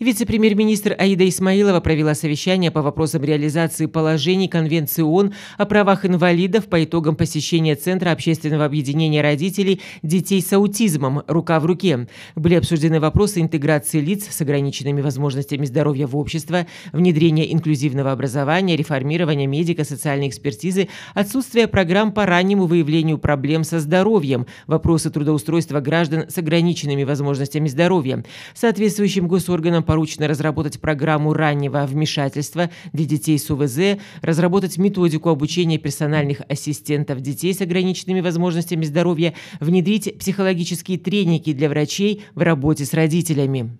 Вице-премьер-министр Аида Исмаилова провела совещание по вопросам реализации положений Конвенции ООН о правах инвалидов по итогам посещения Центра общественного объединения родителей детей с аутизмом «Рука в руке». Были обсуждены вопросы интеграции лиц с ограниченными возможностями здоровья в общество, внедрения инклюзивного образования, реформирования медико-социальной экспертизы, отсутствие программ по раннему выявлению проблем со здоровьем, вопросы трудоустройства граждан с ограниченными возможностями здоровья. Соответствующим госорганам поручено разработать программу раннего вмешательства для детей с УВЗ, разработать методику обучения персональных ассистентов детей с ограниченными возможностями здоровья, внедрить психологические треники для врачей в работе с родителями.